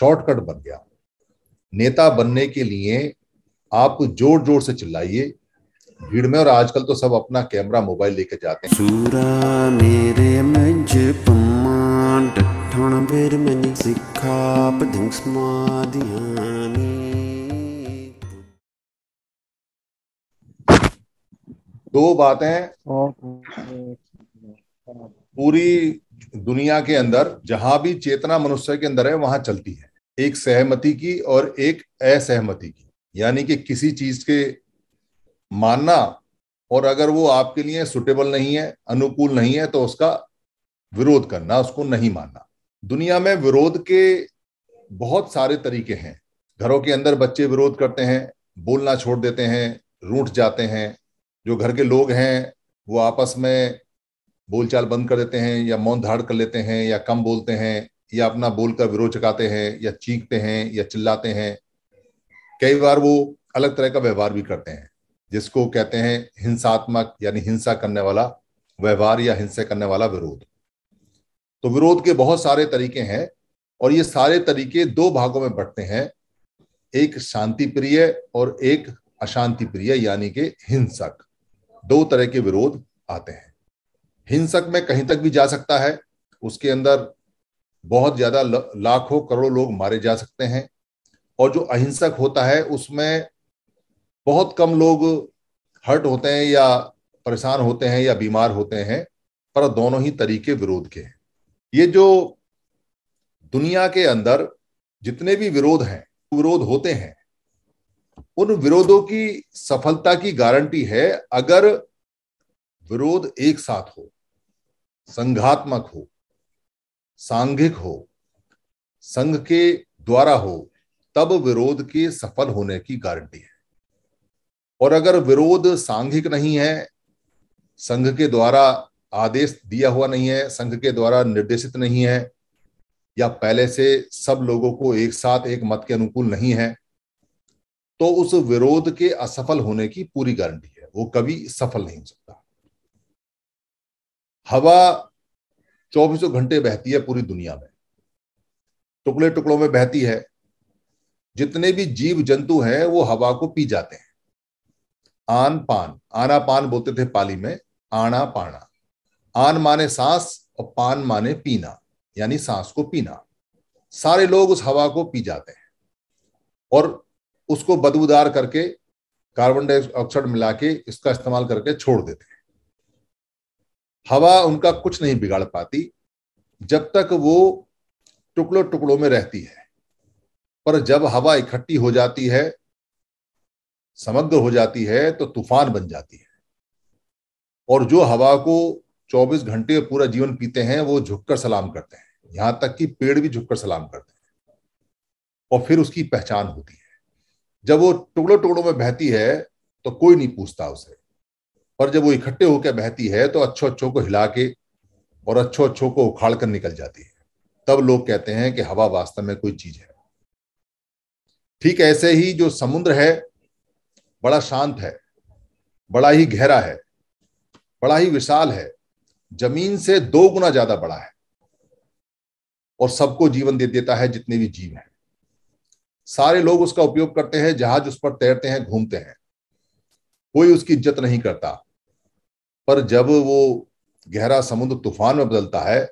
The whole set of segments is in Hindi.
शॉर्टकट बन गया नेता बनने के लिए आप जोर जोर से चिल्लाइए भीड़ में और आजकल तो सब अपना कैमरा मोबाइल लेके जाते हैं सूरा मेरे मज दो बातें पूरी दुनिया के अंदर जहां भी चेतना मनुष्य के अंदर है वहां चलती है एक सहमति की और एक असहमति की यानी कि किसी चीज के मानना और अगर वो आपके लिए सुटेबल नहीं है अनुकूल नहीं है तो उसका विरोध करना उसको नहीं मानना दुनिया में विरोध के बहुत सारे तरीके हैं घरों के अंदर बच्चे विरोध करते हैं बोलना छोड़ देते हैं रूठ जाते हैं जो घर के लोग हैं वो आपस में बोलचाल बंद कर देते हैं या मौन धाड़ कर लेते हैं या कम बोलते हैं या अपना बोलकर विरोध चकाते हैं या चीखते हैं या चिल्लाते हैं कई बार वो अलग तरह का व्यवहार भी करते हैं जिसको कहते हैं हिंसात्मक यानी हिंसा करने वाला व्यवहार या हिंसा करने वाला विरोध तो विरोध के बहुत सारे तरीके हैं और ये सारे तरीके दो भागों में बढ़ते हैं एक शांति प्रिय और एक अशांति प्रिय यानी कि हिंसक दो तरह के विरोध आते हैं हिंसक में कहीं तक भी जा सकता है उसके अंदर बहुत ज्यादा लाखों करोड़ों लोग मारे जा सकते हैं और जो अहिंसक होता है उसमें बहुत कम लोग हर्ट होते हैं या परेशान होते हैं या बीमार होते हैं पर दोनों ही तरीके विरोध के हैं ये जो दुनिया के अंदर जितने भी विरोध हैं विरोध होते हैं उन विरोधों की सफलता की गारंटी है अगर विरोध एक साथ हो संघात्मक हो सांघिक हो संघ के द्वारा हो तब विरोध के सफल होने की गारंटी है और अगर विरोध सांघिक नहीं है संघ के द्वारा आदेश दिया हुआ नहीं है संघ के द्वारा निर्देशित नहीं है या पहले से सब लोगों को एक साथ एक मत के अनुकूल नहीं है तो उस विरोध के असफल होने की पूरी गारंटी है वो कभी सफल नहीं हो सकता हवा चौबीसों घंटे बहती है पूरी दुनिया में टुकड़े टुकड़ों में बहती है जितने भी जीव जंतु हैं वो हवा को पी जाते हैं आन पान आना पान बोलते थे पाली में आना पाना आन माने सांस और पान माने पीना यानी सांस को पीना सारे लोग उस हवा को पी जाते हैं और उसको बदबूदार करके कार्बन डाइऑक्साइड मिला के इसका इस्तेमाल करके छोड़ देते हैं हवा उनका कुछ नहीं बिगाड़ पाती जब तक वो टुकड़ों टुकड़ों में रहती है पर जब हवा इकट्ठी हो जाती है समग्र हो जाती है तो तूफान बन जाती है और जो हवा को 24 घंटे पूरा जीवन पीते हैं वो झुककर सलाम करते हैं यहां तक कि पेड़ भी झुककर सलाम करते हैं और फिर उसकी पहचान होती है जब वो टुकड़ों टुकड़ों में बहती है तो कोई नहीं पूछता उसे और जब वो इकट्ठे होकर बहती है तो अच्छो अच्छों को हिला के और अच्छो अच्छों को उखाड़ कर निकल जाती है तब लोग कहते हैं कि हवा वास्तव में कोई चीज है ठीक ऐसे ही जो समुद्र है बड़ा शांत है बड़ा ही गहरा है बड़ा ही विशाल है जमीन से दो गुना ज्यादा बड़ा है और सबको जीवन दे देता है जितने भी जीव हैं सारे लोग उसका उपयोग करते हैं जहाज उस पर तैरते हैं घूमते हैं कोई उसकी इज्जत नहीं करता पर जब वो गहरा समुद्र तूफान में बदलता है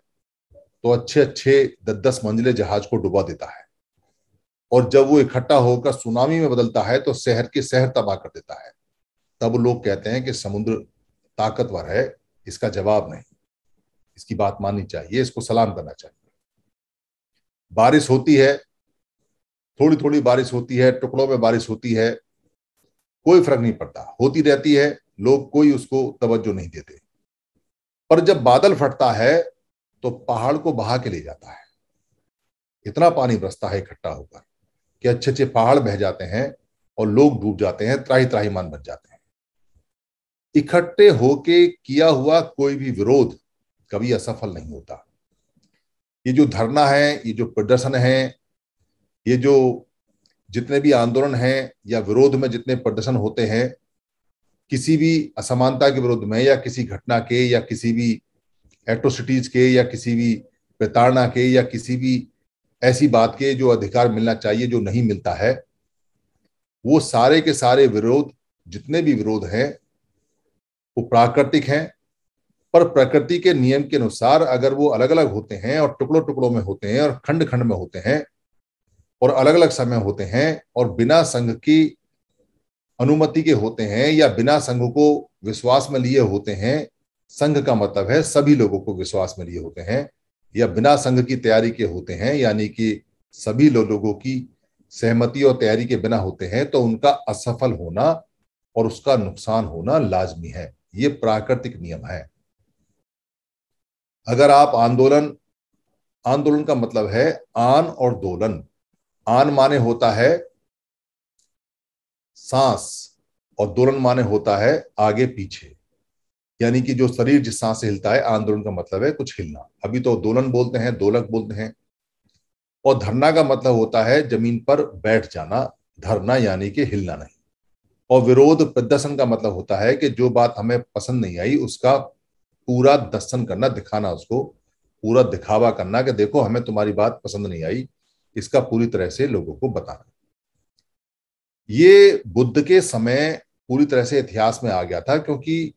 तो अच्छे अच्छे दस दस मंजिले जहाज को डुबा देता है और जब वो इकट्ठा होकर सुनामी में बदलता है तो शहर के शहर तबाह कर देता है तब लोग कहते हैं कि समुद्र ताकतवर है इसका जवाब नहीं इसकी बात माननी चाहिए इसको सलाम करना चाहिए बारिश होती है थोड़ी थोड़ी बारिश होती है टुकड़ों में बारिश होती है कोई फर्क नहीं पड़ता होती रहती है लोग कोई उसको तवज्जो नहीं देते पर जब बादल फटता है तो पहाड़ को बहा के ले जाता है इतना पानी बरसता है इकट्ठा होकर कि अच्छे अच्छे पहाड़ बह जाते हैं और लोग डूब जाते हैं त्राही त्राहीमान बन जाते हैं इकट्ठे होके किया हुआ कोई भी विरोध कभी असफल नहीं होता ये जो धरना है ये जो प्रदर्शन है ये जो जितने भी आंदोलन हैं या विरोध में जितने प्रदर्शन होते हैं किसी भी असमानता के विरुद्ध में या किसी घटना के या किसी भी एट्रोसिटीज के या किसी भी प्रताड़ना के या किसी भी ऐसी बात के जो अधिकार मिलना चाहिए जो नहीं मिलता है वो सारे के सारे विरोध जितने भी विरोध हैं वो प्राकृतिक हैं पर प्रकृति के नियम के अनुसार अगर वो अलग अलग होते हैं और टुकड़ों टुकड़ों में होते हैं और खंड खंड में होते हैं और अलग अलग समय होते हैं और बिना संघ की अनुमति के होते हैं या बिना संघ को विश्वास में लिए होते हैं संघ का मतलब है सभी लोगों को विश्वास में लिए होते हैं या बिना संघ की तैयारी के होते हैं यानी कि सभी लो लोगों की सहमति और तैयारी के बिना होते हैं तो उनका असफल होना और उसका नुकसान होना लाजमी है ये प्राकृतिक नियम है अगर आप आंदोलन आंदोलन का मतलब है आन और दोलन आन माने होता है सांस और दोलन माने होता है आगे पीछे यानी कि जो शरीर जिस सांस से हिलता है आंदोलन का मतलब है कुछ हिलना अभी तो दोलन बोलते हैं दोलक बोलते हैं और धरना का मतलब होता है जमीन पर बैठ जाना धरना यानी कि हिलना नहीं और विरोध प्रदर्शन का मतलब होता है कि जो बात हमें पसंद नहीं आई उसका पूरा दर्शन करना दिखाना उसको पूरा दिखावा करना कि देखो हमें तुम्हारी बात पसंद नहीं आई इसका पूरी तरह से लोगों को बताना ये बुद्ध के समय पूरी तरह से इतिहास में आ गया था क्योंकि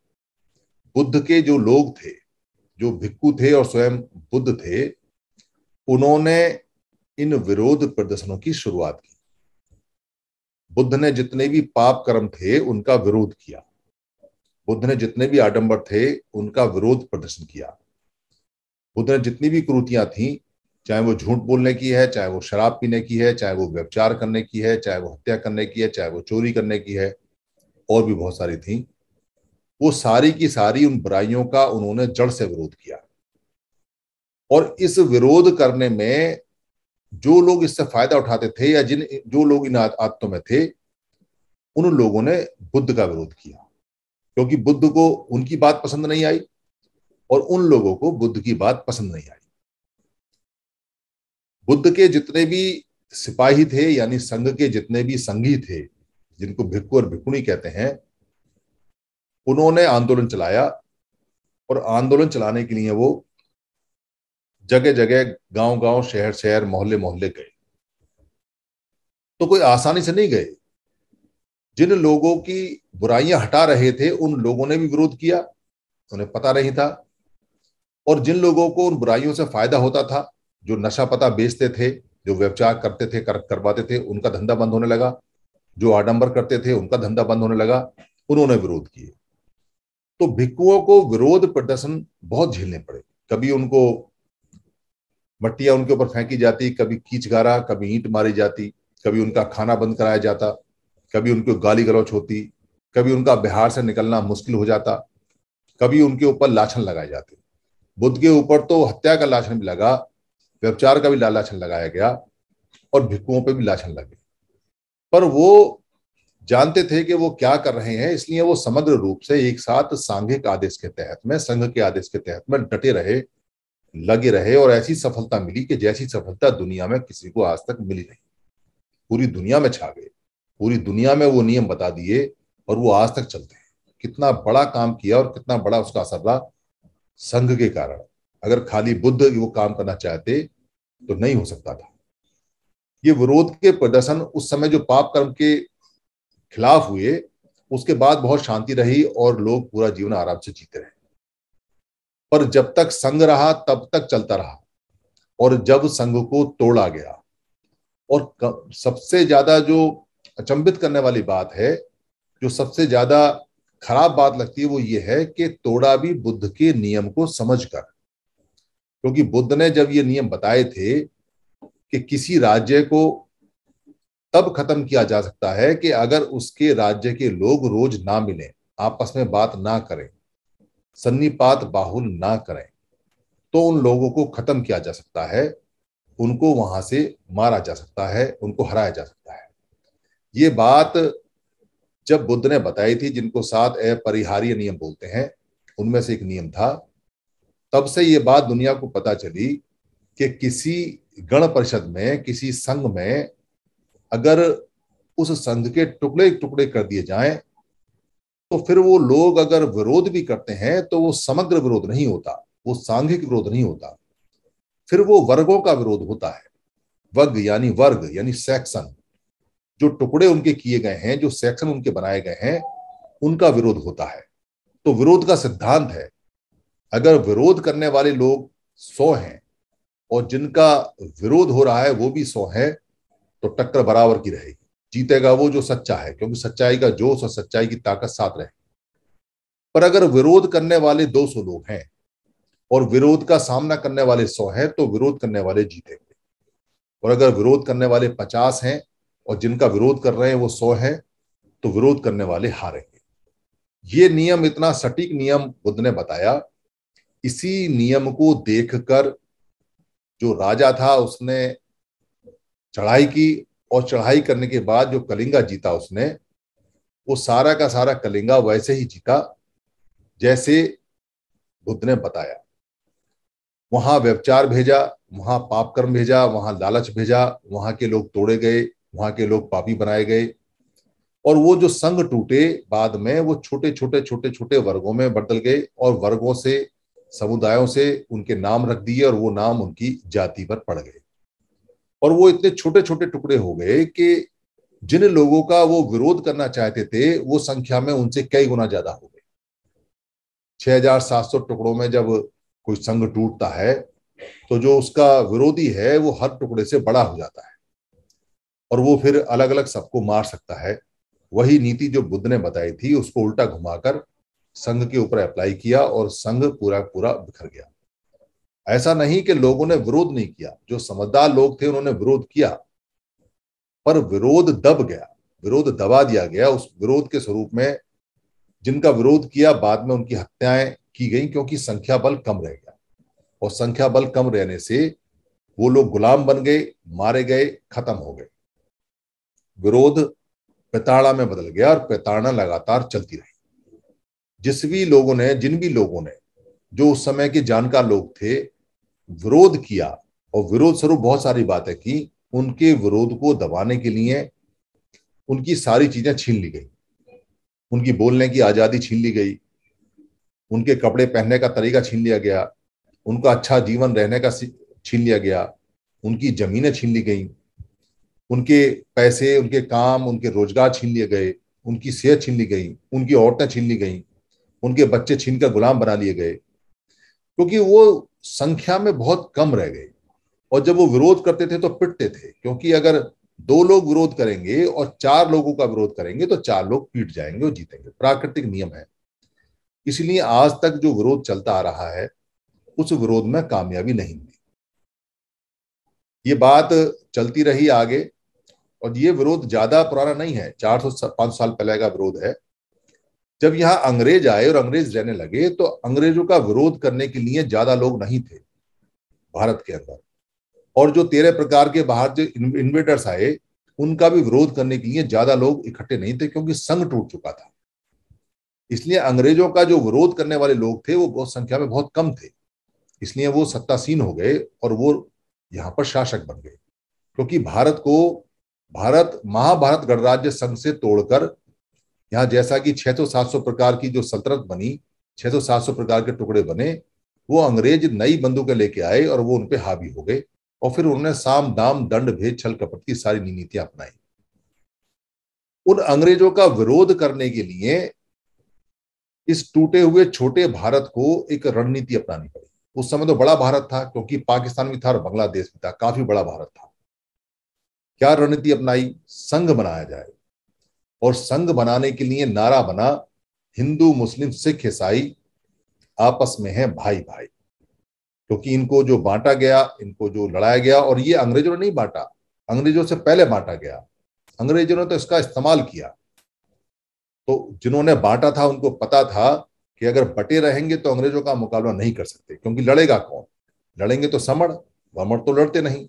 बुद्ध के जो लोग थे जो भिक्कू थे और स्वयं बुद्ध थे उन्होंने इन विरोध प्रदर्शनों की शुरुआत की बुद्ध ने जितने भी पाप कर्म थे उनका विरोध किया बुद्ध ने जितने भी आडंबर थे उनका विरोध प्रदर्शन किया बुद्ध ने जितनी भी क्रूतियां थीं चाहे वो झूठ बोलने की है चाहे वो शराब पीने की है चाहे वो व्यवचार करने की है चाहे वो हत्या करने की है चाहे वो चोरी करने की है और भी बहुत सारी थी वो सारी की सारी उन बुराइयों का उन्होंने जड़ से विरोध किया और इस विरोध करने में जो लोग इससे फायदा उठाते थे या जिन जो लोग इन आदतों में थे उन लोगों ने बुद्ध का विरोध किया क्योंकि बुद्ध को उनकी बात पसंद नहीं आई और उन लोगों को बुद्ध की बात पसंद नहीं आई बुद्ध के जितने भी सिपाही थे यानी संघ के जितने भी संगी थे जिनको भिक्खु और भिक्खुणी कहते हैं उन्होंने आंदोलन चलाया और आंदोलन चलाने के लिए वो जगह जगह गांव गांव शहर शहर मोहल्ले मोहल्ले गए तो कोई आसानी से नहीं गए जिन लोगों की बुराइयां हटा रहे थे उन लोगों ने भी विरोध किया उन्हें पता नहीं था और जिन लोगों को उन बुराइयों से फायदा होता था जो नशा पता बेचते थे जो व्यवचार करते थे कर, करवाते थे उनका धंधा बंद होने लगा जो आडंबर करते थे उनका धंधा बंद होने लगा उन्होंने विरोध किए तो भिक्कुओं को विरोध प्रदर्शन बहुत झेलने पड़े कभी उनको मट्टियां उनके ऊपर फेंकी जाती कभी कीच गारा कभी ईंट मारी जाती कभी उनका खाना बंद कराया जाता कभी उनको गाली गलौच होती कभी उनका बिहार से निकलना मुश्किल हो जाता कभी उनके ऊपर लाछन लगाए जाते बुद्ध के ऊपर तो हत्या का लाछन भी लगा व्यवचार का भी लालाछन लगाया गया और भिक्कुओं पर भी लाछन लगे पर वो जानते थे कि वो क्या कर रहे हैं इसलिए वो समग्र रूप से एक साथ सांघिक आदेश के तहत में संघ के आदेश के तहत में डटे रहे लगे रहे और ऐसी सफलता मिली कि जैसी सफलता दुनिया में किसी को आज तक मिली नहीं पूरी दुनिया में छा गए पूरी दुनिया में वो नियम बता दिए और वो आज तक चलते हैं कितना बड़ा काम किया और कितना बड़ा उसका असर रहा संघ के कारण अगर खाली बुद्ध वो काम करना चाहते तो नहीं हो सकता था ये विरोध के प्रदर्शन उस समय जो पाप कर्म के खिलाफ हुए उसके बाद बहुत शांति रही और लोग पूरा जीवन आराम से जीते रहे पर जब तक संघ रहा तब तक चलता रहा और जब संघ को तोड़ा गया और सबसे ज्यादा जो अचंभित करने वाली बात है जो सबसे ज्यादा खराब बात लगती है वो ये है कि तोड़ा भी बुद्ध के नियम को समझकर क्योंकि बुद्ध ने जब ये नियम बताए थे कि किसी राज्य को तब खत्म किया जा सकता है कि अगर उसके राज्य के लोग रोज ना मिलें आपस में बात ना करें सन्नीपात बाहुल ना करें तो उन लोगों को खत्म किया जा सकता है उनको वहां से मारा जा सकता है उनको हराया जा सकता है ये बात जब बुद्ध ने बताई थी जिनको सात अपरिहार्य नियम बोलते हैं उनमें से एक नियम था तब से ये बात दुनिया को पता चली कि किसी गण परिषद में किसी संघ में अगर उस संघ के टुकड़े टुकड़े कर दिए जाएं तो फिर वो लोग अगर विरोध भी करते हैं तो वो समग्र विरोध नहीं होता वो सांघिक विरोध नहीं होता फिर वो वर्गों का विरोध होता है वर्ग यानी वर्ग यानी सेक्शन जो टुकड़े उनके किए गए हैं जो सेक्शन उनके बनाए गए हैं उनका विरोध होता है तो विरोध का सिद्धांत है अगर विरोध करने वाले लोग सौ हैं और जिनका विरोध हो रहा है वो भी सौ है तो टक्कर बराबर की रहेगी जीतेगा वो जो सच्चा है क्योंकि सच्चाई का जोश और सच्चाई की ताकत साथ रहेगी पर अगर विरोध करने वाले 200 लोग हैं और विरोध का सामना करने वाले 100 हैं तो विरोध करने वाले जीतेंगे और अगर विरोध करने वाले 50 हैं और जिनका विरोध कर रहे हैं वो 100 हैं तो विरोध करने वाले हारेंगे ये नियम इतना सटीक नियम बुद्ध ने बताया इसी नियम को देखकर जो राजा था उसने चढ़ाई की और चढ़ाई करने के बाद जो कलिंगा जीता उसने वो सारा का सारा कलिंगा वैसे ही जीता जैसे बुद्ध ने बताया वहां व्यवचार भेजा वहां पाप कर्म भेजा वहां लालच भेजा वहां के लोग तोड़े गए वहां के लोग पापी बनाए गए और वो जो संघ टूटे बाद में वो छोटे छोटे छोटे छोटे वर्गों में बदल गए और वर्गों से समुदायों से उनके नाम रख दिए और वो नाम उनकी जाति पर पड़ गए और वो इतने छोटे छोटे टुकड़े हो गए कि जिन लोगों का वो विरोध करना चाहते थे वो संख्या में उनसे कई गुना ज्यादा हो गए छह हजार सात सौ टुकड़ों में जब कोई संघ टूटता है तो जो उसका विरोधी है वो हर टुकड़े से बड़ा हो जाता है और वो फिर अलग अलग सबको मार सकता है वही नीति जो बुद्ध ने बताई थी उसको उल्टा घुमाकर संघ के ऊपर अप्लाई किया और संघ पूरा पूरा बिखर गया ऐसा नहीं कि लोगों ने विरोध नहीं किया जो समझदार लोग थे उन्होंने विरोध किया पर विरोध दब गया विरोध दबा दिया गया उस विरोध के स्वरूप में जिनका विरोध किया बाद में उनकी हत्याएं की गई क्योंकि संख्या बल कम रह गया और संख्या बल कम रहने से वो लोग गुलाम बन गए मारे गए खत्म हो गए विरोध पैताड़ा में बदल गया और पैताड़ा लगातार चलती रही जिस भी लोगों ने जिन भी लोगों ने जो उस समय के जानकार लोग थे विरोध किया और विरोध स्वरूप बहुत सारी बातें की उनके विरोध को दबाने के लिए उनकी सारी चीजें छीन ली गई उनकी बोलने की आजादी छीन ली गई उनके कपड़े पहनने का तरीका छीन लिया गया उनका अच्छा जीवन रहने का छीन लिया गया उनकी जमीनें छीन ली गई उनके पैसे उनके काम उनके रोजगार छीन लिए गए उनकी सेहत छीन ली गई उनकी औरतें छीन ली गई उनके बच्चे छीन कर गुलाम बना लिए गए क्योंकि वो संख्या में बहुत कम रह गए और जब वो विरोध करते थे तो पिटते थे क्योंकि अगर दो लोग विरोध करेंगे और चार लोगों का विरोध करेंगे तो चार लोग पीट जाएंगे और जीतेंगे प्राकृतिक नियम है इसलिए आज तक जो विरोध चलता आ रहा है उस विरोध में कामयाबी नहीं मिली ये बात चलती रही आगे और ये विरोध ज्यादा पुराना नहीं है चार सौ पांच साल पहले का विरोध है जब यहाँ अंग्रेज आए और अंग्रेज रहने लगे तो अंग्रेजों का विरोध करने के लिए ज्यादा लोग नहीं थे भारत के अंदर और जो तेरह प्रकार के बाहर जो इन्वेटर्स आए उनका भी विरोध करने के लिए ज्यादा लोग इकट्ठे नहीं थे क्योंकि संघ टूट चुका था इसलिए अंग्रेजों का जो विरोध करने वाले लोग थे वो बहुत संख्या में बहुत कम थे इसलिए वो सत्तासीन हो गए और वो यहाँ पर शासक बन गए क्योंकि भारत को भारत महाभारत गणराज्य संघ से तोड़कर यहाँ जैसा कि सात सौ प्रकार की जो सल्तनत बनी छह सौ सात सौ प्रकार के टुकड़े बने वो अंग्रेज नई बंदूकें लेके आए और वो उनपे हावी हो गए और फिर उन्होंने साम दाम दंड भेद छल कपट की सारी नीतियां अपनाई उन अंग्रेजों का विरोध करने के लिए इस टूटे हुए छोटे भारत को एक रणनीति अपनानी पड़ी उस समय तो बड़ा भारत था क्योंकि पाकिस्तान भी था और बांग्लादेश भी था काफी बड़ा भारत था क्या रणनीति अपनाई संघ बनाया जाए और संघ बनाने के लिए नारा बना हिंदू मुस्लिम सिख ईसाई आपस में है भाई भाई क्योंकि इनको जो बांटा गया इनको जो लड़ाया गया और ये अंग्रेजों ने नहीं बांटा अंग्रेजों से पहले बांटा गया अंग्रेजों ने तो इसका इस्तेमाल किया तो जिन्होंने बांटा था उनको पता था कि अगर बटे रहेंगे तो अंग्रेजों का मुकाबला नहीं कर सकते क्योंकि लड़ेगा कौन लड़ेंगे तो समण वमण तो लड़ते नहीं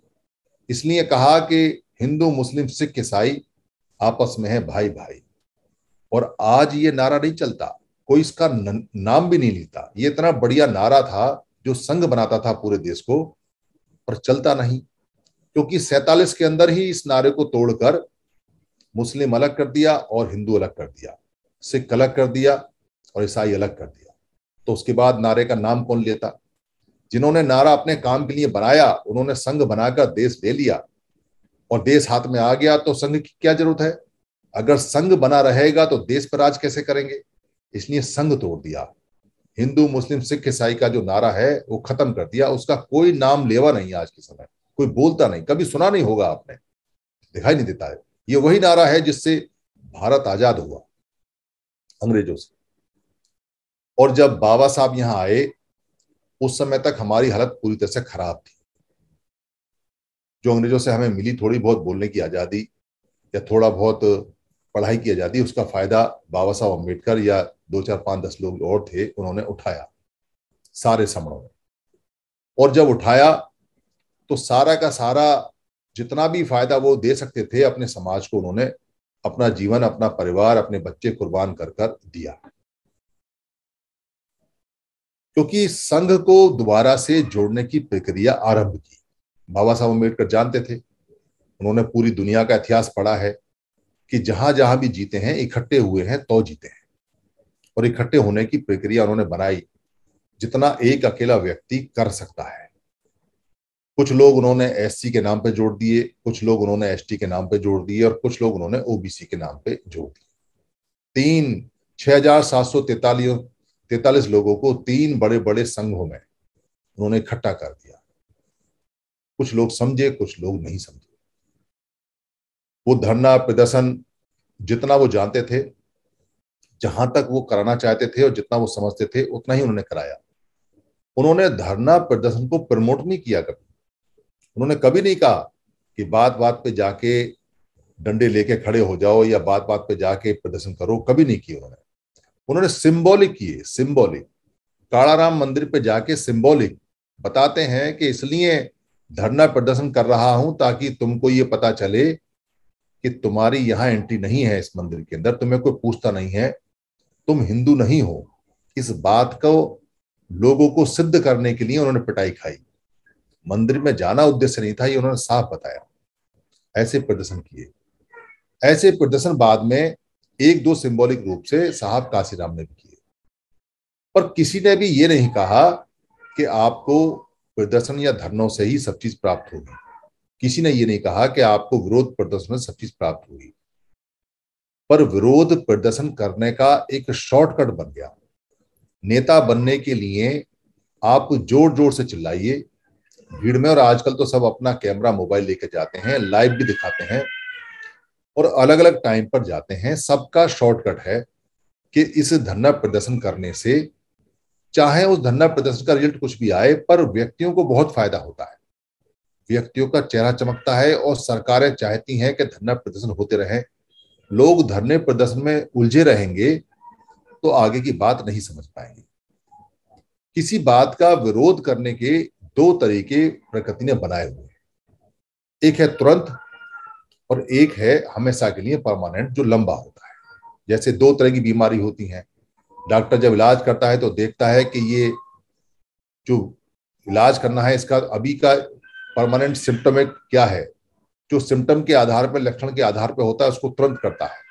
इसलिए कहा कि हिंदू मुस्लिम सिख ईसाई आपस में है भाई भाई और आज ये नारा नहीं चलता कोई इसका न, नाम भी नहीं लेता ये इतना बढ़िया नारा था जो संघ बनाता था पूरे देश को पर चलता नहीं क्योंकि सैतालीस के अंदर ही इस नारे को तोड़कर मुस्लिम अलग कर दिया और हिंदू अलग कर दिया सिख अलग कर दिया और ईसाई अलग कर दिया तो उसके बाद नारे का नाम कौन लेता जिन्होंने नारा अपने काम के लिए बनाया उन्होंने संघ बनाकर देश ले लिया और देश हाथ में आ गया तो संघ की क्या जरूरत है अगर संघ बना रहेगा तो देश पर राज कैसे करेंगे इसलिए संघ तोड़ दिया हिंदू मुस्लिम सिख ईसाई का जो नारा है वो खत्म कर दिया उसका कोई नाम लेवा नहीं आज के समय कोई बोलता नहीं कभी सुना नहीं होगा आपने दिखाई नहीं देता है ये वही नारा है जिससे भारत आजाद हुआ अंग्रेजों से और जब बाबा साहब यहां आए उस समय तक हमारी हालत पूरी तरह से खराब थी जो अंग्रेजों से हमें मिली थोड़ी बहुत बोलने की आज़ादी या थोड़ा बहुत पढ़ाई की आज़ादी उसका फायदा बाबा साहब अम्बेडकर या दो चार पांच दस लोग और थे उन्होंने उठाया सारे समणों में और जब उठाया तो सारा का सारा जितना भी फायदा वो दे सकते थे अपने समाज को उन्होंने अपना जीवन अपना परिवार अपने बच्चे कुर्बान कर कर दिया क्योंकि संघ को दोबारा से जोड़ने की प्रक्रिया आरंभ की बाबा साहब अम्बेडकर जानते थे उन्होंने पूरी दुनिया का इतिहास पढ़ा है कि जहां जहां भी जीते हैं इकट्ठे हुए हैं तो जीते हैं और इकट्ठे होने की प्रक्रिया उन्होंने बनाई जितना एक अकेला व्यक्ति कर सकता है कुछ लोग उन्होंने एस के नाम पर जोड़ दिए कुछ लोग उन्होंने एस के नाम पर जोड़ दिए और कुछ लोग उन्होंने ओबीसी के नाम पर जोड़ दिए तीन छह हजार सात सौ तैतालीस लोगों को तीन बड़े बड़े संघों में उन्होंने इकट्ठा कर दिया कुछ लोग समझे कुछ लोग नहीं समझे वो धरना प्रदर्शन जितना वो जानते थे जहां तक वो कराना चाहते थे और जितना वो समझते थे उतना ही उन्होंने कराया उन्होंने धरना प्रदर्शन को प्रमोट नहीं किया कभी उन्होंने कभी नहीं कहा कि बात बात पे जाके डंडे लेके खड़े हो जाओ या बात बात पे जाके प्रदर्शन करो कभी नहीं किया उन्होंने उन्होंने सिंबॉलिक किए सिंबॉलिक काड़ाराम मंदिर पे जाके सिंबॉलिक बताते हैं कि इसलिए धरना प्रदर्शन कर रहा हूं ताकि तुमको ये पता चले कि तुम्हारी यहां एंट्री नहीं है इस मंदिर के अंदर तुम्हें कोई पूछता नहीं है तुम हिंदू नहीं हो इस बात को लोगों को सिद्ध करने के लिए उन्होंने पिटाई खाई मंदिर में जाना उद्देश्य नहीं था ये उन्होंने साफ बताया ऐसे प्रदर्शन किए ऐसे प्रदर्शन बाद में एक दो सिंबॉलिक रूप से साहब काशीराम ने भी किए पर किसी ने भी ये नहीं कहा कि आपको प्रदर्शन या धरनों से ही सब चीज प्राप्त होगी किसी ने ये नहीं कहा कि आपको विरोध प्रदर्शन में सब चीज प्राप्त होगी पर विरोध प्रदर्शन करने का एक शॉर्टकट बन गया नेता बनने के लिए आप जोर जोर से चिल्लाइए भीड़ में और आजकल तो सब अपना कैमरा मोबाइल लेकर जाते हैं लाइव भी दिखाते हैं और अलग अलग टाइम पर जाते हैं सबका शॉर्टकट है कि इस धरना प्रदर्शन करने से चाहे उस धरना प्रदर्शन का रिजल्ट कुछ भी आए पर व्यक्तियों को बहुत फायदा होता है व्यक्तियों का चेहरा चमकता है और सरकारें चाहती हैं कि धरना प्रदर्शन होते रहे लोग धरने प्रदर्शन में उलझे रहेंगे तो आगे की बात नहीं समझ पाएंगे किसी बात का विरोध करने के दो तरीके प्रकृति ने बनाए हुए हैं एक है तुरंत और एक है हमेशा के लिए परमानेंट जो लंबा होता है जैसे दो तरह की बीमारी होती हैं डॉक्टर जब इलाज करता है तो देखता है कि ये जो इलाज करना है इसका अभी का परमानेंट सिम्टम क्या है जो सिम्टम के आधार पर लक्षण के आधार पर होता है उसको तुरंत करता है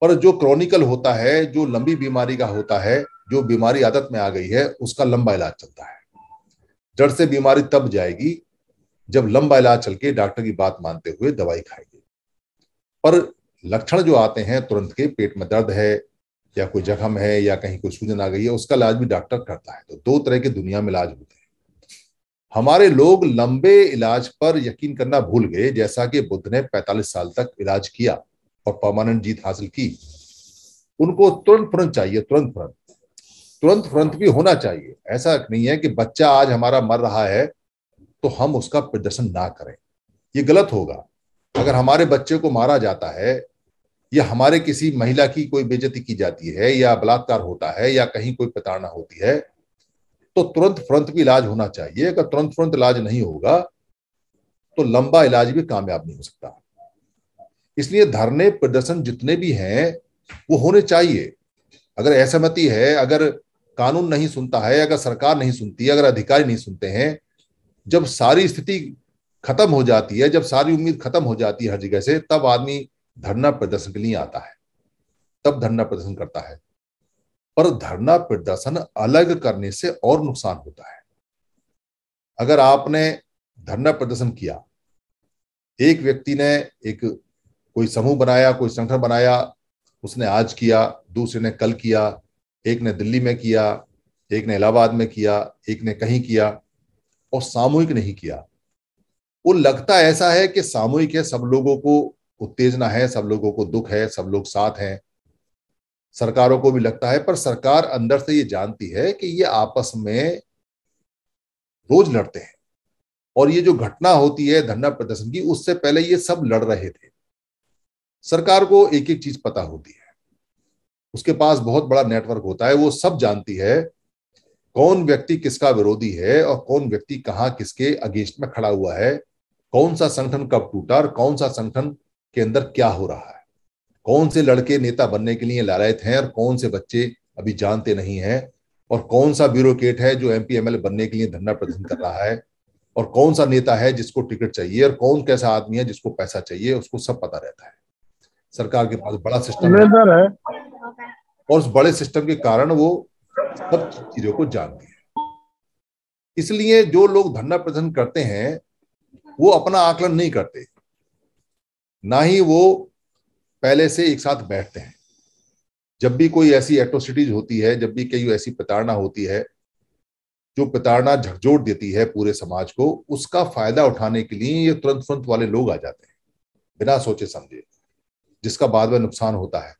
पर जो क्रॉनिकल होता है जो लंबी बीमारी का होता है जो बीमारी आदत में आ गई है उसका लंबा इलाज चलता है जड़ से बीमारी तब जाएगी जब लंबा इलाज चल के डॉक्टर की बात मानते हुए दवाई खाएंगे पर लक्षण जो आते हैं तुरंत के पेट में दर्द है या कोई जख्म है या कहीं कोई सूजन आ गई है उसका इलाज भी डॉक्टर करता है तो दो तरह के दुनिया में इलाज होते हैं हमारे लोग लंबे इलाज पर यकीन करना भूल गए जैसा कि बुद्ध ने 45 साल तक इलाज किया और परमानेंट जीत हासिल की उनको तुरंत तुरंत चाहिए तुरंत तुरंत तुरंत तुरंत भी होना चाहिए ऐसा नहीं है कि बच्चा आज हमारा मर रहा है तो हम उसका प्रदर्शन ना करें ये गलत होगा अगर हमारे बच्चे को मारा जाता है या हमारे किसी महिला की कोई बेजती की जाती है या बलात्कार होता है या कहीं कोई प्रताड़ना होती है तो तुरंत फ्रंट भी इलाज होना चाहिए अगर तुरंत फ्रंट इलाज नहीं होगा तो लंबा इलाज भी कामयाब नहीं हो सकता इसलिए धरने प्रदर्शन जितने भी हैं वो होने चाहिए अगर असहमति है अगर कानून नहीं सुनता है अगर सरकार नहीं सुनती अगर अधिकारी नहीं सुनते हैं जब सारी स्थिति खत्म हो जाती है जब सारी उम्मीद खत्म हो जाती है हर जगह से तब आदमी धरना प्रदर्शन के लिए आता है तब धरना प्रदर्शन करता है पर धरना प्रदर्शन अलग करने से और नुकसान होता है अगर आपने धरना प्रदर्शन किया एक व्यक्ति ने एक कोई समूह बनाया कोई संगठन बनाया उसने आज किया दूसरे ने कल किया एक ने दिल्ली में किया एक ने इलाहाबाद में किया एक ने कहीं किया और सामूहिक नहीं किया वो लगता ऐसा है कि सामूहिक है सब लोगों को उत्तेजना है सब लोगों को दुख है सब लोग साथ हैं सरकारों को भी लगता है पर सरकार अंदर से ये जानती है कि ये आपस में रोज लड़ते हैं और ये जो घटना होती है धरना प्रदर्शन की उससे पहले ये सब लड़ रहे थे सरकार को एक एक चीज पता होती है उसके पास बहुत बड़ा नेटवर्क होता है वो सब जानती है कौन व्यक्ति किसका विरोधी है और कौन व्यक्ति कहाँ किसके अगेंस्ट में खड़ा हुआ है कौन सा संगठन कब टूटा और कौन सा संगठन के अंदर क्या हो रहा है कौन से लड़के नेता बनने के लिए लालयत हैं और कौन से बच्चे अभी जानते नहीं हैं और कौन सा ब्यूरोक्रेट है जो एम पी बनने के लिए धरना प्रदर्शन कर रहा है और कौन सा नेता है जिसको टिकट चाहिए और कौन कैसा आदमी है जिसको पैसा चाहिए उसको सब पता रहता है सरकार के पास बड़ा सिस्टम है और उस बड़े सिस्टम के कारण वो सब चीजों को जानती है इसलिए जो लोग धरना प्रदर्शन करते हैं वो अपना आकलन नहीं करते ना ही वो पहले से एक साथ बैठते हैं जब भी कोई ऐसी एट्रोसिटीज होती है जब भी कई ऐसी प्रताड़ना होती है जो प्रताड़ना झकझोर देती है पूरे समाज को उसका फायदा उठाने के लिए ये तुरंत तुरंत वाले लोग आ जाते हैं बिना सोचे समझे जिसका बाद में नुकसान होता है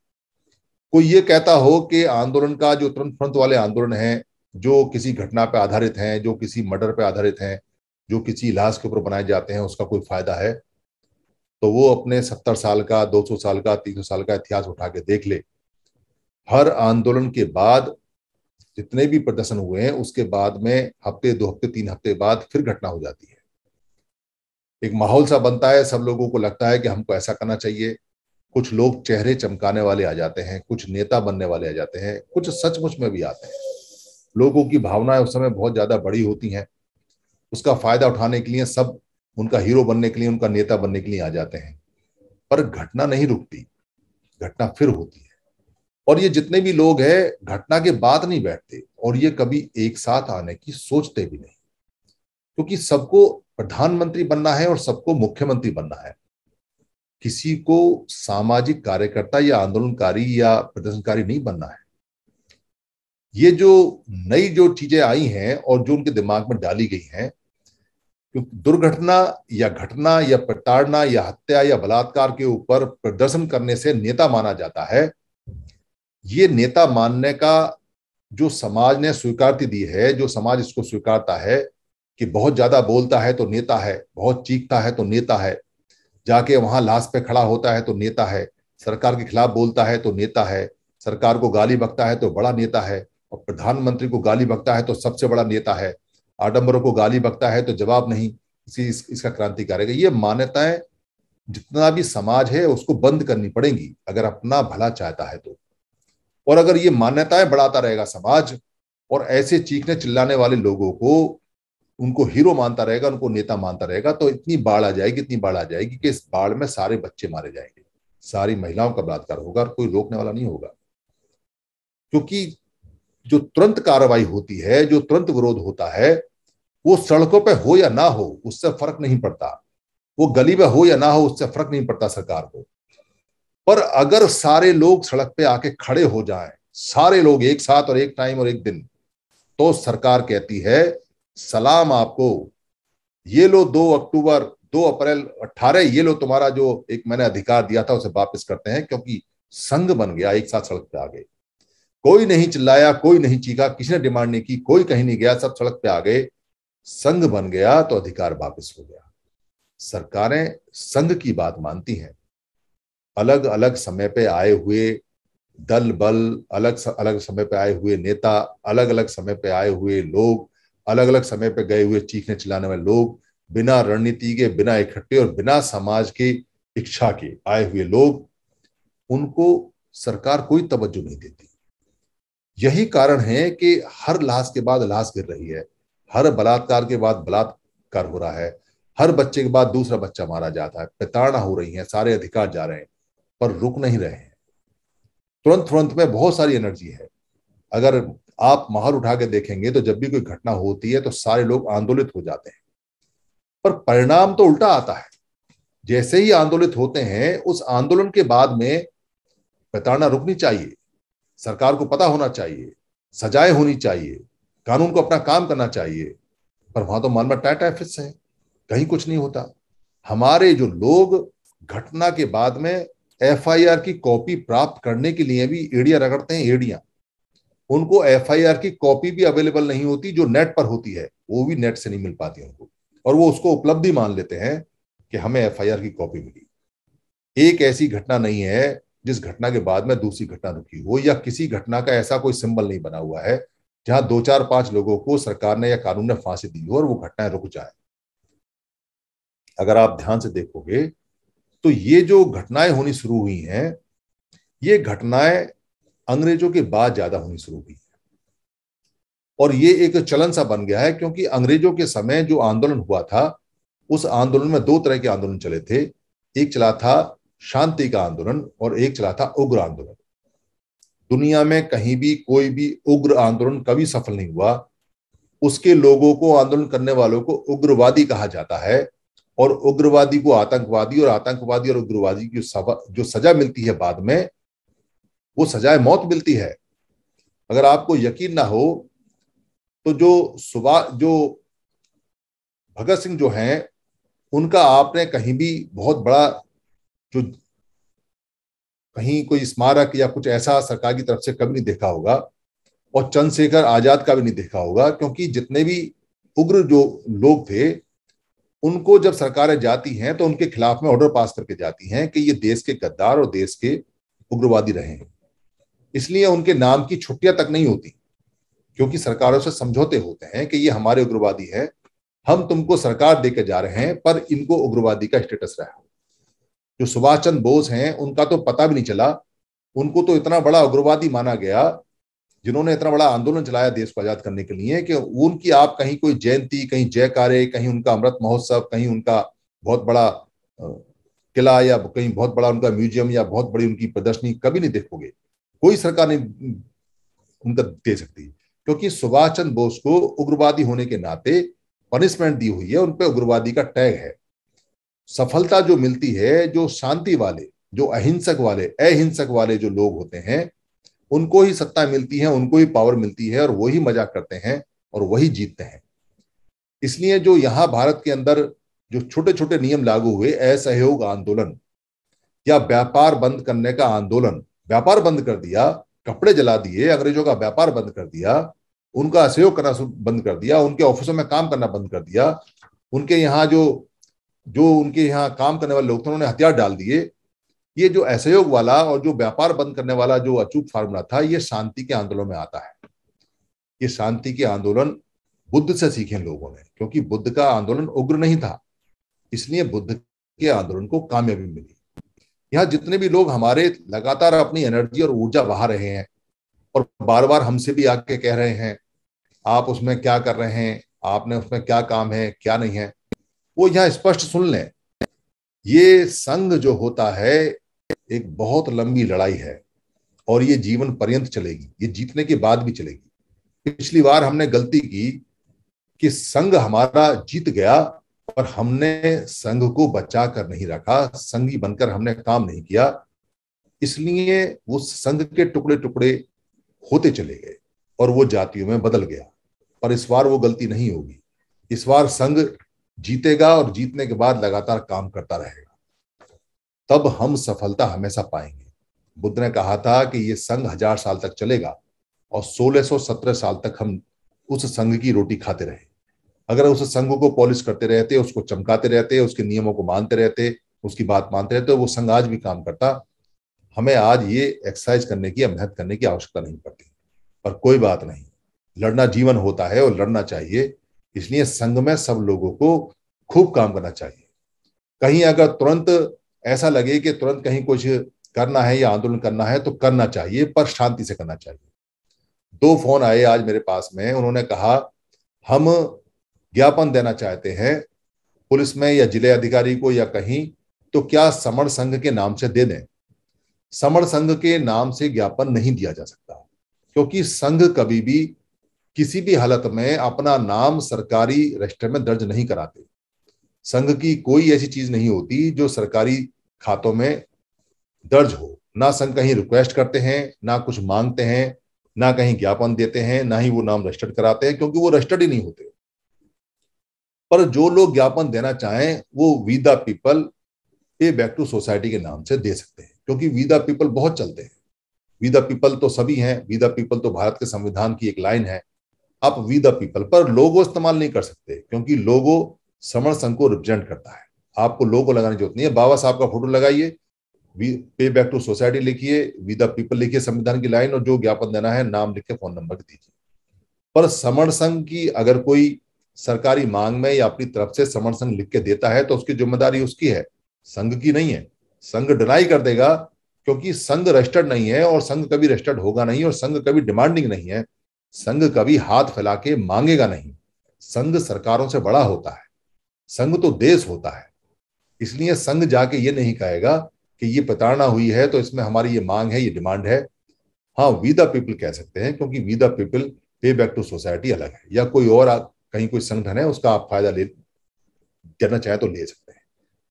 कोई ये कहता हो कि आंदोलन का जो तुरंत फ्रंट वाले आंदोलन है जो किसी घटना पर आधारित हैं जो किसी मर्डर पर आधारित हैं जो किसी इलाज के ऊपर बनाए जाते हैं उसका कोई फायदा है तो वो अपने सत्तर साल का दो सौ साल का तीन सौ साल का इतिहास उठा के देख ले हर आंदोलन के बाद जितने भी प्रदर्शन हुए हैं उसके बाद में हफ्ते दो हफ्ते तीन हफ्ते बाद फिर घटना हो जाती है एक माहौल सा बनता है सब लोगों को लगता है कि हमको ऐसा करना चाहिए कुछ लोग चेहरे चमकाने वाले आ जाते हैं कुछ नेता बनने वाले आ जाते हैं कुछ सचमुच में भी आते हैं लोगों की भावनाएं उस समय बहुत ज्यादा बड़ी होती हैं उसका फायदा उठाने के लिए सब उनका हीरो बनने के लिए उनका नेता बनने के लिए आ जाते हैं पर घटना नहीं रुकती घटना फिर होती है और ये जितने भी लोग हैं घटना के बाद नहीं बैठते और ये कभी एक साथ आने की सोचते भी नहीं क्योंकि सबको प्रधानमंत्री बनना है और सबको मुख्यमंत्री बनना है किसी को सामाजिक कार्यकर्ता या आंदोलनकारी या प्रदर्शनकारी नहीं बनना है ये जो नई जो चीजें आई हैं और जो उनके दिमाग में डाली गई हैं क्योंकि दुर्घटना या घटना या प्रताड़ना या हत्या या बलात्कार के ऊपर प्रदर्शन करने से नेता माना जाता है ये नेता मानने का जो समाज ने स्वीकारती दी है जो समाज इसको स्वीकारता है कि बहुत ज्यादा बोलता है तो नेता है बहुत चीखता है तो नेता है जाके वहां लाश पे खड़ा होता है तो नेता है सरकार के खिलाफ बोलता है तो नेता है सरकार को गाली बकता है तो बड़ा नेता है और प्रधानमंत्री को गाली बकता है तो सबसे बड़ा नेता है आडम्बरों को गाली बकता है तो जवाब नहीं इसी इस, इसका क्रांति करेगा ये मान्यताएं जितना भी समाज है उसको बंद करनी पड़ेगी अगर अपना भला चाहता है तो और अगर ये मान्यताएं बढ़ाता रहेगा समाज और ऐसे चीखने चिल्लाने वाले लोगों को उनको हीरो मानता रहेगा उनको नेता मानता रहेगा तो इतनी बाढ़ आ जाएगी इतनी बाढ़ आ जाएगी कि इस बाढ़ में सारे बच्चे मारे जाएंगे सारी महिलाओं का बलात्कार होगा और कोई रोकने वाला नहीं होगा क्योंकि जो तुरंत कार्रवाई होती है जो तुरंत विरोध होता है वो सड़कों पे हो या ना हो उससे फर्क नहीं पड़ता वो गली में हो या ना हो उससे फर्क नहीं पड़ता सरकार को पर अगर सारे लोग सड़क पे आके खड़े हो जाएं सारे लोग एक साथ और एक टाइम और एक दिन तो सरकार कहती है सलाम आपको ये लो दो अक्टूबर दो अप्रैल अट्ठारह ये लो तुम्हारा जो एक मैंने अधिकार दिया था उसे वापस करते हैं क्योंकि संघ बन गया एक साथ सड़क पे आ गए कोई नहीं चिल्लाया कोई नहीं चीखा किसी ने डिमांड नहीं की कोई कहीं नहीं गया सब सड़क पे आ गए संघ बन गया तो अधिकार वापस हो गया सरकारें संघ की बात मानती हैं अलग अलग समय पे आए हुए दल बल अलग अलग समय पे आए हुए नेता अलग अलग समय पे आए हुए लोग अलग अलग समय पे गए हुए चीखने चिल्लाने वाले लोग बिना रणनीति के बिना इकट्ठे और बिना समाज की इच्छा के आए हुए लोग उनको सरकार कोई तवज्जो नहीं देती यही कारण है कि हर लाश के बाद लाश गिर रही है हर बलात्कार के बाद बलात्कार हो रहा है हर बच्चे के बाद दूसरा बच्चा मारा जाता है प्रताड़ना हो रही है सारे अधिकार जा रहे हैं पर रुक नहीं रहे हैं तुरंत तुरंत में बहुत सारी एनर्जी है अगर आप महार उठा के देखेंगे तो जब भी कोई घटना होती है तो सारे लोग आंदोलित हो जाते हैं पर परिणाम तो उल्टा आता है जैसे ही आंदोलित होते हैं उस आंदोलन के बाद में प्रताड़ना रुकनी चाहिए सरकार को पता होना चाहिए सजाएं होनी चाहिए कानून को अपना काम करना चाहिए पर वहां तो मानवा टाइट एफिस है कहीं कुछ नहीं होता हमारे जो लोग घटना के बाद में एफआईआर की कॉपी प्राप्त करने के लिए भी एड़िया रगड़ते हैं एड़िया उनको एफआईआर की कॉपी भी अवेलेबल नहीं होती जो नेट पर होती है वो भी नेट से नहीं मिल पाती उनको और वो उसको उपलब्धि मान लेते हैं कि हमें एफआईआर की कॉपी मिली एक ऐसी घटना नहीं है जिस घटना के बाद में दूसरी घटना रुकी हो या किसी घटना का ऐसा कोई सिंबल नहीं बना हुआ है जहां दो चार पांच लोगों को सरकार ने या कानून ने फांसी दी हो और वो घटनाएं रुक जाए अगर आप ध्यान से देखोगे तो ये जो घटनाएं होनी शुरू हुई हैं ये घटनाएं अंग्रेजों के बाद ज्यादा होनी शुरू हुई और ये एक चलन सा बन गया है क्योंकि अंग्रेजों के समय जो आंदोलन हुआ था उस आंदोलन में दो तरह के आंदोलन चले थे एक चला था शांति का आंदोलन और एक चला था उग्र आंदोलन दुनिया में कहीं भी कोई भी उग्र आंदोलन कभी सफल नहीं हुआ उसके लोगों को आंदोलन करने वालों को उग्रवादी कहा जाता है और उग्रवादी को आतंकवादी और आतंकवादी और उग्रवादी की जो सजा मिलती है बाद में वो सजाए मौत मिलती है अगर आपको यकीन ना हो तो जो सुबह जो भगत सिंह जो हैं उनका आपने कहीं भी बहुत बड़ा जो कहीं कोई स्मारक या कुछ ऐसा सरकार की तरफ से कभी नहीं देखा होगा और चंद्रशेखर आजाद का भी नहीं देखा होगा क्योंकि जितने भी उग्र जो लोग थे उनको जब सरकारें जाती हैं तो उनके खिलाफ में ऑर्डर पास करके जाती हैं कि ये देश के गद्दार और देश के उग्रवादी रहे हैं इसलिए उनके नाम की छुट्टियां तक नहीं होती क्योंकि सरकारों से समझौते होते हैं कि ये हमारे उग्रवादी है हम तुमको सरकार देकर जा रहे हैं पर इनको उग्रवादी का स्टेटस रहा जो सुभाष चंद्र बोस हैं उनका तो पता भी नहीं चला उनको तो इतना बड़ा उग्रवादी माना गया जिन्होंने इतना बड़ा आंदोलन चलाया देश को आजाद करने के लिए कि उनकी आप कहीं कोई जयंती कहीं जयकारे कहीं उनका अमृत महोत्सव कहीं उनका बहुत बड़ा किला या कहीं बहुत बड़ा उनका म्यूजियम या बहुत बड़ी उनकी प्रदर्शनी कभी नहीं देखोगे कोई सरकार नहीं उनका दे सकती क्योंकि सुभाष चंद्र बोस को उग्रवादी होने के नाते पनिशमेंट दी हुई है उनपे उग्रवादी का टैग है सफलता जो मिलती है जो शांति वाले जो अहिंसक वाले अहिंसक वाले जो लोग होते हैं उनको ही सत्ता मिलती है उनको ही पावर मिलती है और वही मजाक करते हैं और वही जीतते हैं इसलिए जो यहाँ भारत के अंदर जो छोटे छोटे नियम लागू हुए असहयोग आंदोलन या व्यापार बंद करने का आंदोलन व्यापार बंद कर दिया कपड़े जला दिए अंग्रेजों का व्यापार बंद कर दिया उनका असहयोग करना बंद कर दिया उनके ऑफिसों में काम करना बंद कर दिया उनके यहाँ जो जो उनके यहाँ काम करने वाले लोग थे उन्होंने हथियार डाल दिए ये जो असहयोग वाला और जो व्यापार बंद करने वाला जो अचूक फार्मूला था ये शांति के आंदोलन में आता है ये शांति के आंदोलन बुद्ध से सीखे लोगों ने क्योंकि बुद्ध का आंदोलन उग्र नहीं था इसलिए बुद्ध के आंदोलन को कामयाबी मिली यहाँ जितने भी लोग हमारे लगातार अपनी एनर्जी और ऊर्जा बहा रहे हैं और बार बार हमसे भी आके कह रहे हैं आप उसमें क्या कर रहे हैं आपने उसमें क्या काम है क्या नहीं है वो यहां स्पष्ट सुन लें ये संघ जो होता है एक बहुत लंबी लड़ाई है और ये जीवन पर्यंत चलेगी ये जीतने के बाद भी चलेगी पिछली बार हमने गलती की कि संघ हमारा जीत गया और हमने संघ को बचा कर नहीं रखा संघी बनकर हमने काम नहीं किया इसलिए वो संघ के टुकड़े टुकड़े होते चले गए और वो जातियों में बदल गया पर इस बार वो गलती नहीं होगी इस बार संघ जीतेगा और जीतने के बाद लगातार काम करता रहेगा तब हम सफलता हमेशा पाएंगे बुद्ध ने कहा था कि ये संघ हजार साल तक चलेगा और 1617 साल तक हम उस संघ की रोटी खाते रहे अगर उस संघ को पॉलिश करते रहते उसको चमकाते रहते उसके नियमों को मानते रहते उसकी बात मानते रहते वो संघ आज भी काम करता हमें आज ये एक्सरसाइज करने की मेहनत करने की आवश्यकता नहीं पड़ती पर कोई बात नहीं लड़ना जीवन होता है और लड़ना चाहिए इसलिए संघ में सब लोगों को खूब काम करना चाहिए कहीं अगर तुरंत ऐसा लगे कि तुरंत कहीं कुछ करना है या आंदोलन करना है तो करना चाहिए पर शांति से करना चाहिए दो फोन आए आज मेरे पास में उन्होंने कहा हम ज्ञापन देना चाहते हैं पुलिस में या जिले अधिकारी को या कहीं तो क्या समर संघ के नाम से दे दें समर संघ के नाम से ज्ञापन नहीं दिया जा सकता क्योंकि संघ कभी भी किसी भी हालत में अपना नाम सरकारी रजिस्टर में दर्ज नहीं कराते संघ की कोई ऐसी चीज नहीं होती जो सरकारी खातों में दर्ज हो ना संघ कहीं रिक्वेस्ट करते हैं ना कुछ मांगते हैं ना कहीं ज्ञापन देते हैं ना ही वो नाम रजिस्टर्ड कराते हैं क्योंकि वो रजिस्टर्ड ही नहीं होते पर जो लोग ज्ञापन देना चाहें वो we the people pay back to society के नाम से दे सकते हैं क्योंकि वी द पीपल बहुत चलते हैं वी द पीपल तो सभी हैं वी द पीपल तो भारत के संविधान की एक लाइन है आप वी द पीपल पर लोगो इस्तेमाल नहीं कर सकते क्योंकि लोगो समर संघ को रिप्रेजेंट करता है आपको लोगो लगाने की जरूरत नहीं है बाबा साहब का फोटो लगाइए पे बैक टू सोसाइटी लिखिए वी द पीपल लिखिए संविधान की लाइन और जो ज्ञापन देना है नाम लिख के फोन नंबर दीजिए पर समर संघ की अगर कोई सरकारी मांग में या अपनी तरफ से समर संघ लिख के देता है तो उसकी जिम्मेदारी उसकी है संघ की नहीं है संघ डिनाई कर देगा क्योंकि संघ रजिस्टर्ड नहीं है और संघ कभी रजिस्टर्ड होगा नहीं और संघ कभी डिमांडिंग नहीं है संघ कभी हाथ फैला के मांगेगा नहीं संघ सरकारों से बड़ा होता है संघ तो देश होता है इसलिए संघ जाके ये नहीं कहेगा कि ये प्रताड़ना हुई है तो इसमें हमारी ये मांग है ये डिमांड है हाँ वी द पीपल कह सकते हैं क्योंकि we the people pay back to society अलग है या कोई और कहीं कोई संगठन है उसका आप फायदा ले देना चाहे तो ले सकते हैं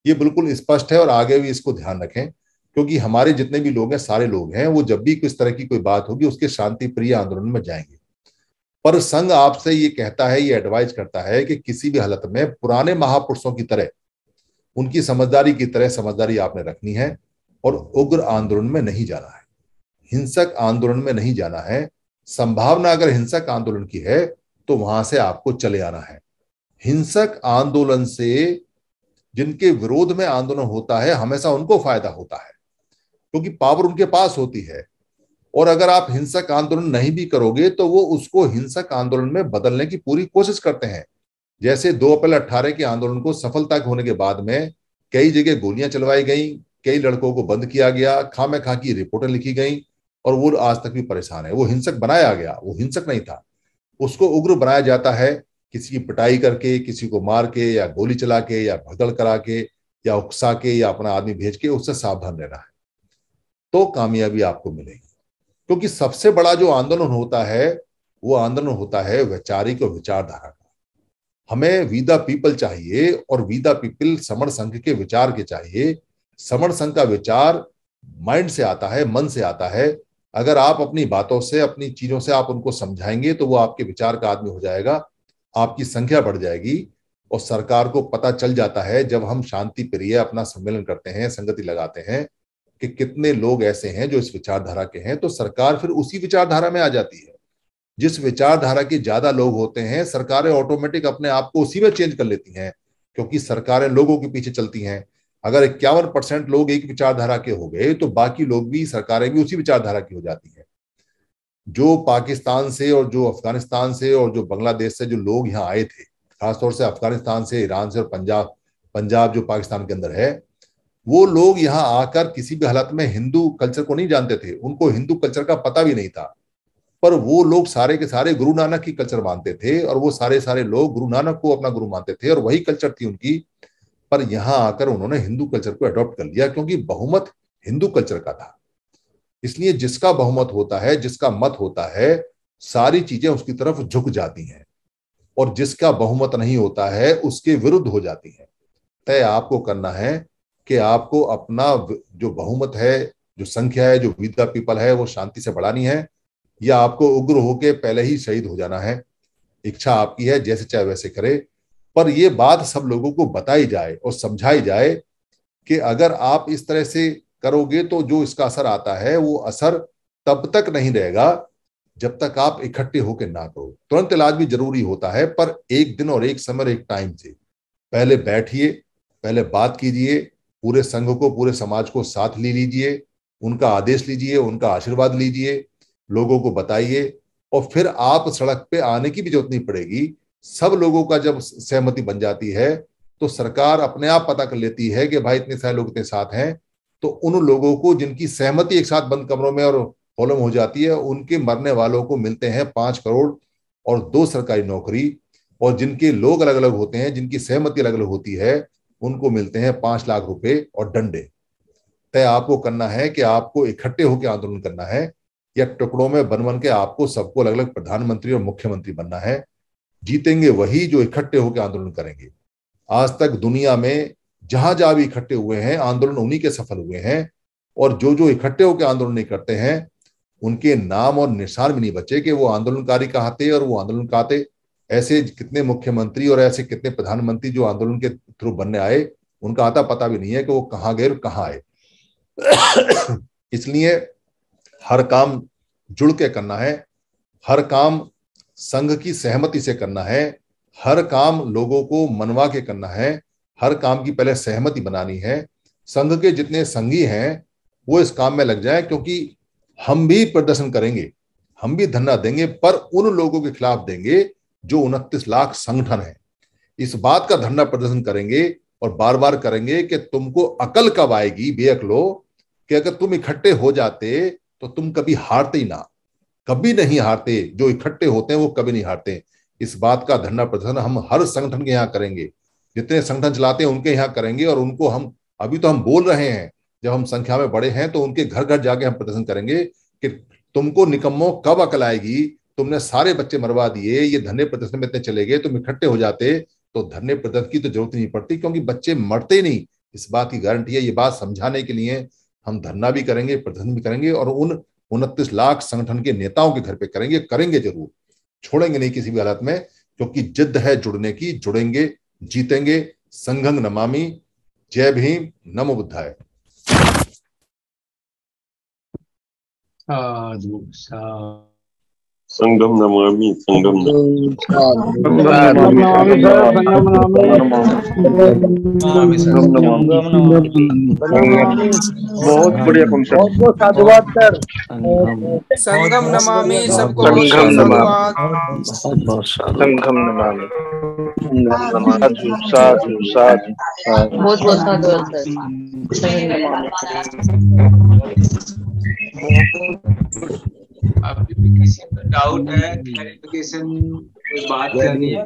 ये बिल्कुल स्पष्ट है और आगे भी इसको ध्यान रखें क्योंकि हमारे जितने भी लोग हैं सारे लोग हैं वो जब भी किस तरह की कोई बात होगी उसके शांति प्रिय आंदोलन में जाएंगे पर संघ आपसे ये कहता है ये एडवाइज करता है कि किसी भी हालत में पुराने महापुरुषों की तरह उनकी समझदारी की तरह समझदारी आपने रखनी है और उग्र आंदोलन में नहीं जाना है हिंसक आंदोलन में नहीं जाना है संभावना अगर हिंसक आंदोलन की है तो वहां से आपको चले आना है हिंसक आंदोलन से जिनके विरोध में आंदोलन होता है हमेशा उनको फायदा होता है क्योंकि तो पावर उनके पास होती है और अगर आप हिंसक आंदोलन नहीं भी करोगे तो वो उसको हिंसक आंदोलन में बदलने की पूरी कोशिश करते हैं जैसे दो अप्रैल अट्ठारह के आंदोलन को सफलता होने के बाद में कई जगह गोलियां चलवाई गई कई लड़कों को बंद किया गया खामे खा की रिपोर्टें लिखी गई और वो आज तक भी परेशान है वो हिंसक बनाया गया वो हिंसक नहीं था उसको उग्र बनाया जाता है किसी की पिटाई करके किसी को मार के या गोली चला के या भगदड़ करा के या उकसा के या अपना आदमी भेज के उससे सावधान रहना है तो कामयाबी आपको मिलेगी क्योंकि सबसे बड़ा जो आंदोलन होता है वो आंदोलन होता है वैचारिक और विचारधारा का हमें विदा पीपल चाहिए और विदा पीपल समर संघ के विचार के चाहिए समर संघ का विचार माइंड से आता है मन से आता है अगर आप अपनी बातों से अपनी चीजों से आप उनको समझाएंगे तो वो आपके विचार का आदमी हो जाएगा आपकी संख्या बढ़ जाएगी और सरकार को पता चल जाता है जब हम शांति प्रिय अपना सम्मेलन करते हैं संगति लगाते हैं कि कितने लोग ऐसे हैं जो इस विचारधारा के हैं तो सरकार फिर उसी विचारधारा में आ जाती है जिस विचारधारा के ज्यादा लोग होते हैं सरकारें ऑटोमेटिक अपने आप को उसी में चेंज कर लेती हैं क्योंकि सरकारें लोगों के पीछे चलती हैं अगर इक्यावन परसेंट लोग एक विचारधारा के हो गए तो बाकी लोग भी सरकारें भी उसी विचारधारा की हो जाती हैं जो पाकिस्तान से और जो अफगानिस्तान से और जो बांग्लादेश से जो लोग यहाँ आए थे खासतौर से अफगानिस्तान से ईरान से और पंजाब पंजाब जो पाकिस्तान के अंदर है वो लोग यहाँ आकर किसी भी हालत में हिंदू कल्चर को नहीं जानते थे उनको हिंदू कल्चर का पता भी नहीं था पर वो लोग सारे के सारे गुरु नानक की कल्चर मानते थे और वो सारे सारे लोग गुरु नानक को अपना गुरु मानते थे और वही कल्चर थी उनकी पर यहाँ आकर उन्होंने हिंदू कल्चर को अडॉप्ट कर लिया क्योंकि बहुमत हिंदू कल्चर का था इसलिए जिसका बहुमत होता है जिसका मत होता है सारी चीजें उसकी तरफ झुक जाती हैं और जिसका बहुमत नहीं होता है उसके विरुद्ध हो जाती है तय आपको करना है कि आपको अपना जो बहुमत है जो संख्या है जो विद पीपल है वो शांति से बढ़ानी है या आपको उग्र होके पहले ही शहीद हो जाना है इच्छा आपकी है जैसे चाहे वैसे करे पर यह बात सब लोगों को बताई जाए और समझाई जाए कि अगर आप इस तरह से करोगे तो जो इसका असर आता है वो असर तब तक नहीं रहेगा जब तक आप इकट्ठे होकर ना करो तुरंत इलाज भी जरूरी होता है पर एक दिन और एक समय एक टाइम से पहले बैठिए पहले बात कीजिए पूरे संघ को पूरे समाज को साथ ले लीजिए उनका आदेश लीजिए उनका आशीर्वाद लीजिए लोगों को बताइए और फिर आप सड़क पे आने की भी जरूरत नहीं पड़ेगी सब लोगों का जब सहमति बन जाती है तो सरकार अपने आप पता कर लेती है कि भाई इतने सारे लोग इतने साथ हैं तो उन लोगों को जिनकी सहमति एक साथ बंद कमरों में और हॉलों हो जाती है उनके मरने वालों को मिलते हैं पांच करोड़ और दो सरकारी नौकरी और जिनके लोग अलग अलग होते हैं जिनकी सहमति अलग अलग होती है उनको मिलते हैं पांच लाख रुपए और डंडे तय आपको करना है कि आपको इकट्ठे होकर आंदोलन करना है या टुकड़ों में बन बन के आपको सबको अलग अलग प्रधानमंत्री और मुख्यमंत्री बनना है जीतेंगे वही जो इकट्ठे होकर आंदोलन करेंगे आज तक दुनिया में जहां जहां भी इकट्ठे हुए हैं आंदोलन उन्हीं के सफल हुए हैं और जो जो इकट्ठे होकर आंदोलन नहीं करते हैं उनके नाम और निशान भी नहीं बचे कि वो आंदोलनकारी कहाते और वो आंदोलन कहाते ऐसे कितने मुख्यमंत्री और ऐसे कितने प्रधानमंत्री जो आंदोलन के थ्रू बनने आए उनका आता पता भी नहीं है कि वो कहाँ गए और कहाँ आए इसलिए हर काम जुड़ के करना है हर काम संघ की सहमति से करना है हर काम लोगों को मनवा के करना है हर काम की पहले सहमति बनानी है संघ के जितने संघी हैं वो इस काम में लग जाए क्योंकि हम भी प्रदर्शन करेंगे हम भी धरना देंगे पर उन लोगों के खिलाफ देंगे जो उनतीस लाख संगठन है इस बात का धरना प्रदर्शन करेंगे और बार बार करेंगे कि तुमको अकल कब आएगी बेअकलो कि अगर तुम इकट्ठे हो जाते तो तुम कभी हारते ही ना कभी नहीं हारते जो इकट्ठे होते हैं वो कभी नहीं हारते इस बात का धरना प्रदर्शन हम हर संगठन के यहाँ करेंगे जितने संगठन चलाते हैं उनके यहाँ करेंगे और उनको हम अभी तो हम बोल रहे हैं जब हम संख्या में बड़े हैं तो उनके घर घर जाके हम प्रदर्शन करेंगे कि तुमको निकम्मों कब अकल आएगी तुमने सारे बच्चे मरवा दिए ये धरने प्रदर्शन में इतने चले गए तुम इकट्ठे हो जाते तो धरने प्रदर्शन की तो जरूरत नहीं पड़ती क्योंकि बच्चे मरते नहीं इस बात की गारंटी है ये बात समझाने के लिए हम धरना भी करेंगे प्रदर्शन भी करेंगे और उन उनतीस लाख संगठन के नेताओं के घर पे करेंगे करेंगे जरूर छोड़ेंगे नहीं किसी भी हालत में क्योंकि जिद है जुड़ने की जुड़ेंगे जीतेंगे संघंग नमामि जय भीम नमो बुद्धाय साधु साधु संगम नमामि संगम बहुत बढ़िया फंक्शन साधुवाद सर संगम नमामि सबको संगम नमामि संगम नमामि साधु साधु साधु बहुत बहुत साधुवाद सर संगम नमामि किसी को डाउट है क्लैरिफिकेशन हम्म। कोई बात करनी है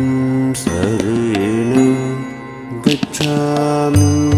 ऋणी गच्छामि